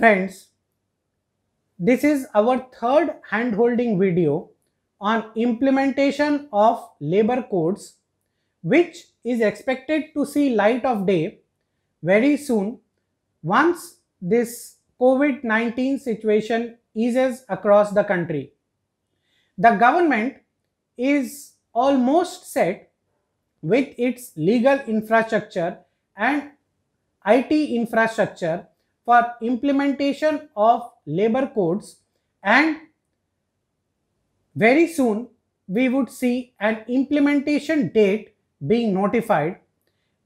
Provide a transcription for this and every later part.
Friends, this is our third handholding video on implementation of labor codes which is expected to see light of day very soon once this COVID-19 situation eases across the country. The government is almost set with its legal infrastructure and IT infrastructure for implementation of labor codes and very soon we would see an implementation date being notified.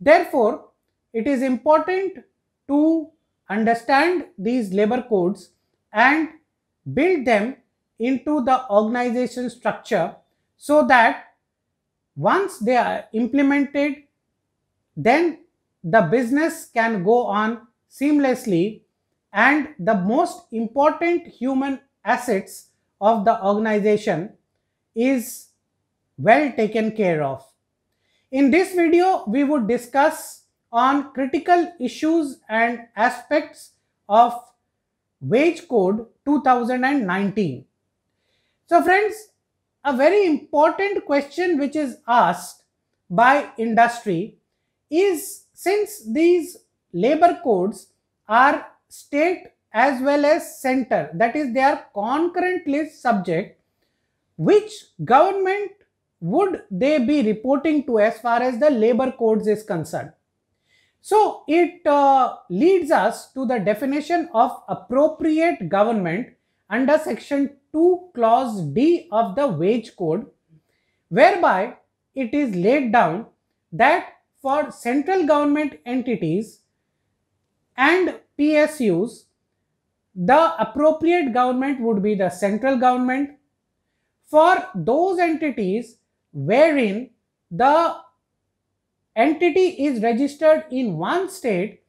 Therefore, it is important to understand these labor codes and build them into the organization structure so that once they are implemented, then the business can go on seamlessly and the most important human assets of the organization is well taken care of. In this video, we would discuss on critical issues and aspects of Wage Code 2019. So friends, a very important question which is asked by industry is since these labor codes are state as well as center that is they are concurrently subject which government would they be reporting to as far as the labor codes is concerned. So it uh, leads us to the definition of appropriate government under section 2 clause D of the wage code whereby it is laid down that for central government entities and PSUs, the appropriate government would be the central government. For those entities wherein the entity is registered in one state,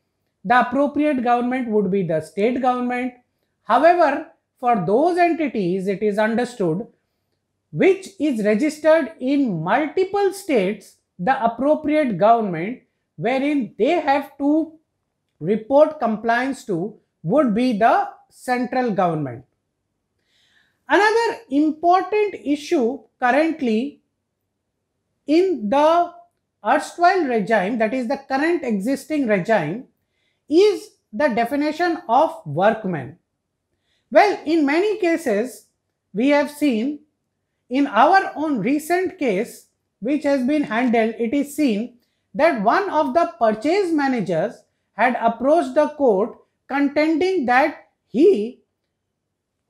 the appropriate government would be the state government. However, for those entities, it is understood which is registered in multiple states, the appropriate government wherein they have to report compliance to would be the central government. Another important issue currently in the erstwhile regime that is the current existing regime is the definition of workman. Well, in many cases we have seen in our own recent case which has been handled it is seen that one of the purchase managers had approached the court contending that he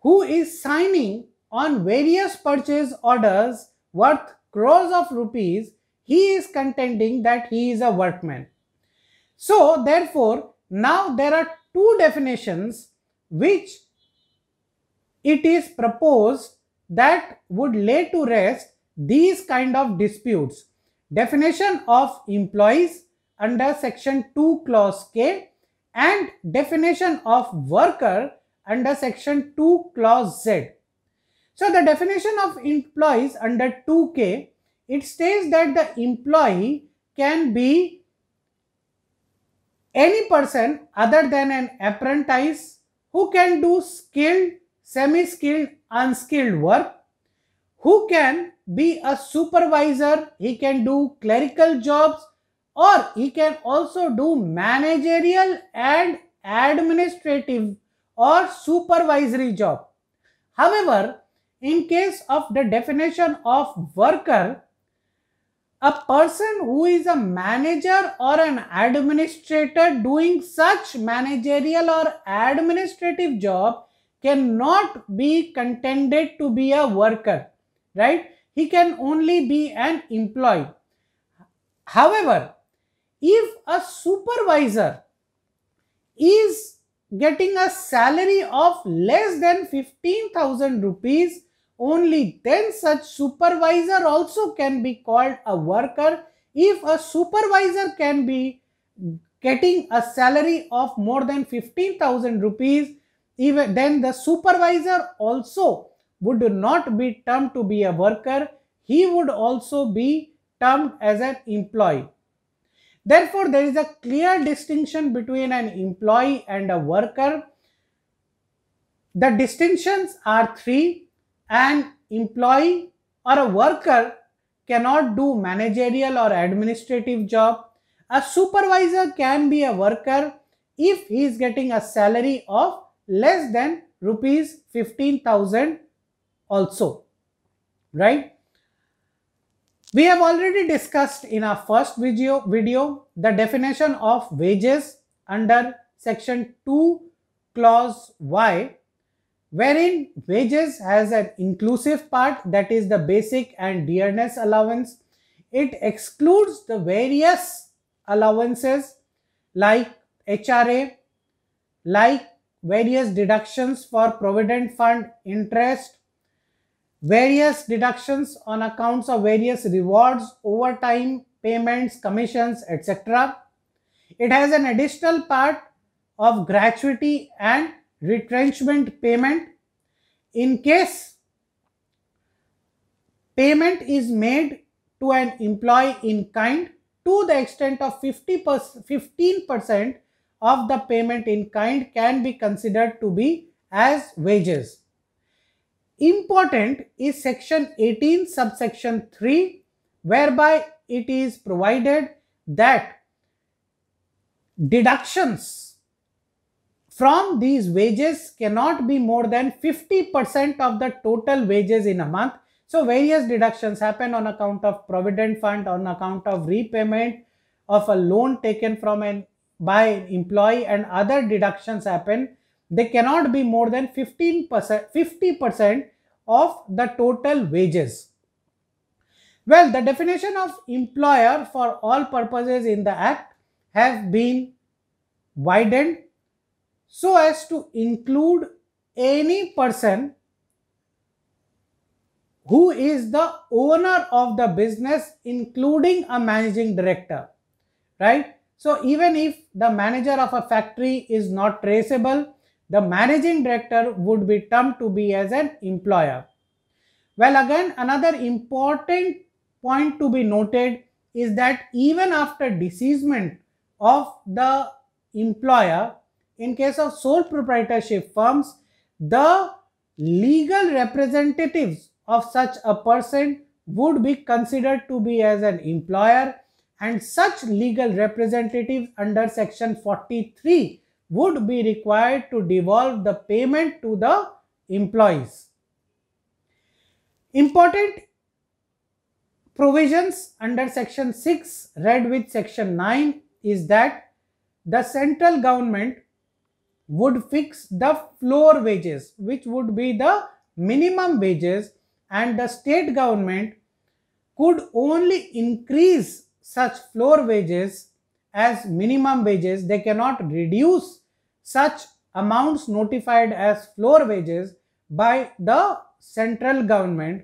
who is signing on various purchase orders worth crores of rupees, he is contending that he is a workman. So, therefore, now there are two definitions which it is proposed that would lay to rest these kind of disputes. Definition of employees under section 2 clause K and definition of worker under section 2 clause Z. So the definition of employees under 2K, it states that the employee can be any person other than an apprentice who can do skilled, semi-skilled, unskilled work, who can be a supervisor, he can do clerical jobs, or he can also do managerial and administrative or supervisory job. However, in case of the definition of worker, a person who is a manager or an administrator doing such managerial or administrative job cannot be contended to be a worker, right? He can only be an employee. However, if a supervisor is getting a salary of less than 15,000 rupees, only then such supervisor also can be called a worker. If a supervisor can be getting a salary of more than 15,000 rupees, even then the supervisor also would not be termed to be a worker. He would also be termed as an employee. Therefore, there is a clear distinction between an employee and a worker. The distinctions are three. An employee or a worker cannot do managerial or administrative job. A supervisor can be a worker if he is getting a salary of less than rupees 15,000 also, right? We have already discussed in our first video, video the definition of wages under section 2 clause Y wherein wages has an inclusive part that is the basic and dearness allowance. It excludes the various allowances like HRA, like various deductions for provident fund interest, various deductions on accounts of various rewards, overtime, payments, commissions, etc. It has an additional part of gratuity and retrenchment payment. In case payment is made to an employee in kind to the extent of 50 15% of the payment in kind can be considered to be as wages. Important is section 18 subsection 3 whereby it is provided that deductions from these wages cannot be more than 50% of the total wages in a month. So various deductions happen on account of provident fund, on account of repayment of a loan taken from an by an employee and other deductions happen they cannot be more than 15%, 50% of the total wages. Well, the definition of employer for all purposes in the act have been widened so as to include any person who is the owner of the business including a managing director right so even if the manager of a factory is not traceable the managing director would be termed to be as an employer. Well, again, another important point to be noted is that even after deceasement of the employer, in case of sole proprietorship firms, the legal representatives of such a person would be considered to be as an employer and such legal representatives under section 43 would be required to devolve the payment to the employees. Important provisions under section 6 read with section 9 is that the central government would fix the floor wages which would be the minimum wages and the state government could only increase such floor wages as minimum wages, they cannot reduce such amounts notified as floor wages by the central government.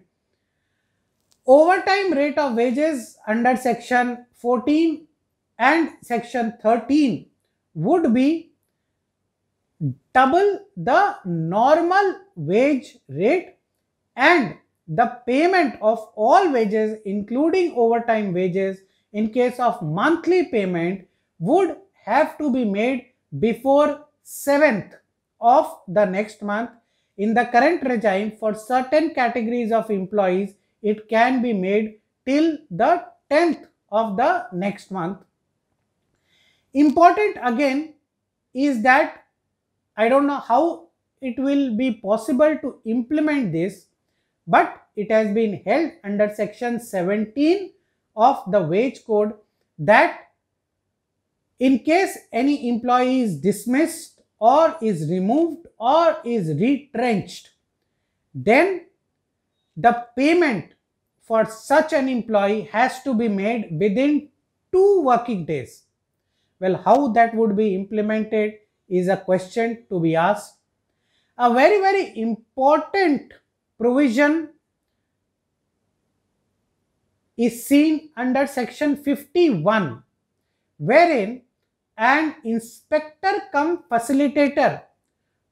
Overtime rate of wages under section 14 and section 13 would be double the normal wage rate and the payment of all wages including overtime wages in case of monthly payment would have to be made before 7th of the next month. In the current regime, for certain categories of employees, it can be made till the 10th of the next month. Important again is that I don't know how it will be possible to implement this, but it has been held under section 17 of the wage code that in case any employee is dismissed or is removed or is retrenched, then the payment for such an employee has to be made within two working days. Well, how that would be implemented is a question to be asked. A very, very important provision is seen under section 51 wherein an inspector come facilitator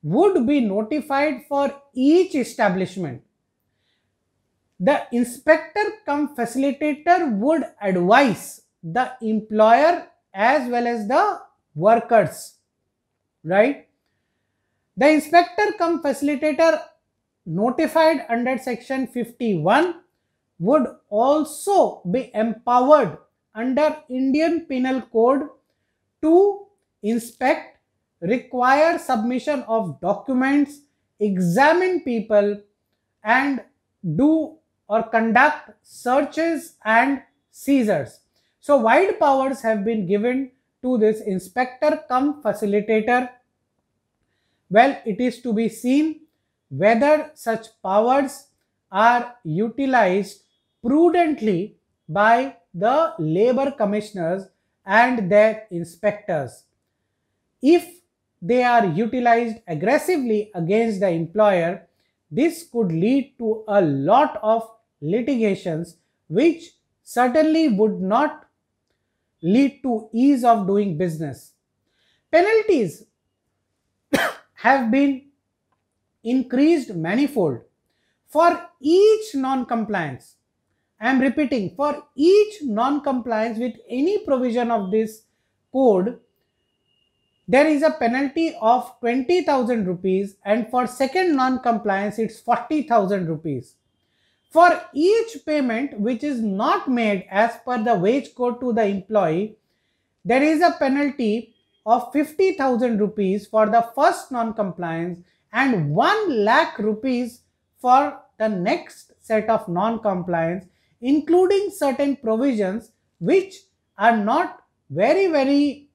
would be notified for each establishment. The inspector come facilitator would advise the employer as well as the workers, right? The inspector come facilitator notified under section 51 would also be empowered under Indian Penal Code to inspect, require submission of documents, examine people and do or conduct searches and seizures. So wide powers have been given to this inspector come facilitator. Well, it is to be seen whether such powers are utilized prudently by the labor commissioners and their inspectors. If they are utilized aggressively against the employer, this could lead to a lot of litigations which certainly would not lead to ease of doing business. Penalties have been increased manifold for each non-compliance I am repeating for each non-compliance with any provision of this code, there is a penalty of 20,000 rupees and for second non-compliance it's 40,000 rupees. For each payment which is not made as per the wage code to the employee, there is a penalty of 50,000 rupees for the first non-compliance and 1 lakh rupees for the next set of non-compliance including certain provisions which are not very very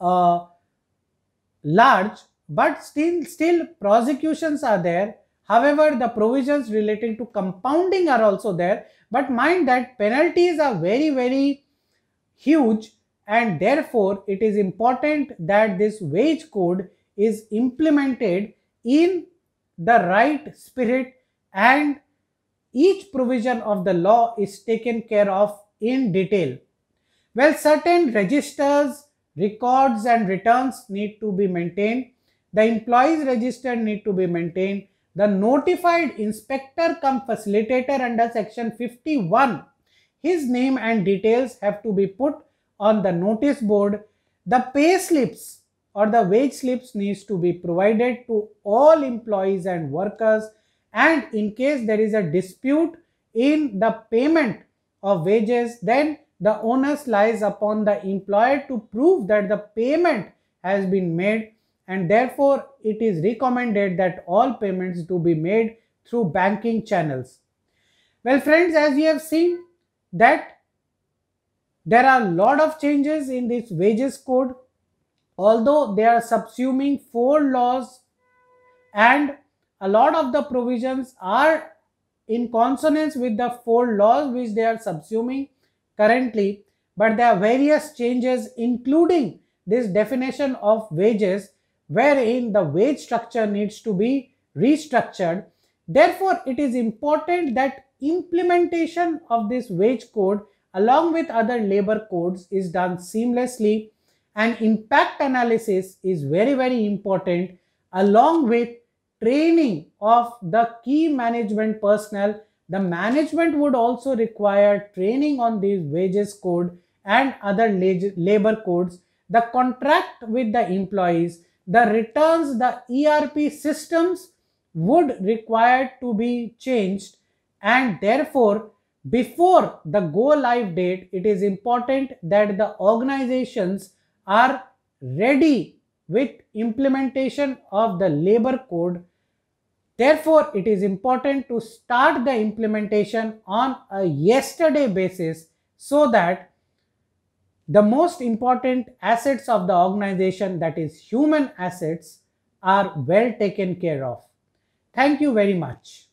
uh, large but still still prosecutions are there however the provisions relating to compounding are also there but mind that penalties are very very huge and therefore it is important that this wage code is implemented in the right spirit and each provision of the law is taken care of in detail. While certain registers, records and returns need to be maintained, the employees register need to be maintained, the notified inspector come facilitator under section 51, his name and details have to be put on the notice board. The pay slips or the wage slips needs to be provided to all employees and workers and in case there is a dispute in the payment of wages then the onus lies upon the employer to prove that the payment has been made and therefore it is recommended that all payments to be made through banking channels. Well friends as you have seen that there are a lot of changes in this wages code although they are subsuming four laws and a lot of the provisions are in consonance with the four laws which they are subsuming currently but there are various changes including this definition of wages wherein the wage structure needs to be restructured therefore it is important that implementation of this wage code along with other labor codes is done seamlessly and impact analysis is very very important along with training of the key management personnel, the management would also require training on these wages code and other labor codes, the contract with the employees, the returns, the ERP systems would require to be changed and therefore before the go live date it is important that the organizations are ready with implementation of the labor code Therefore, it is important to start the implementation on a yesterday basis so that the most important assets of the organization that is human assets are well taken care of. Thank you very much.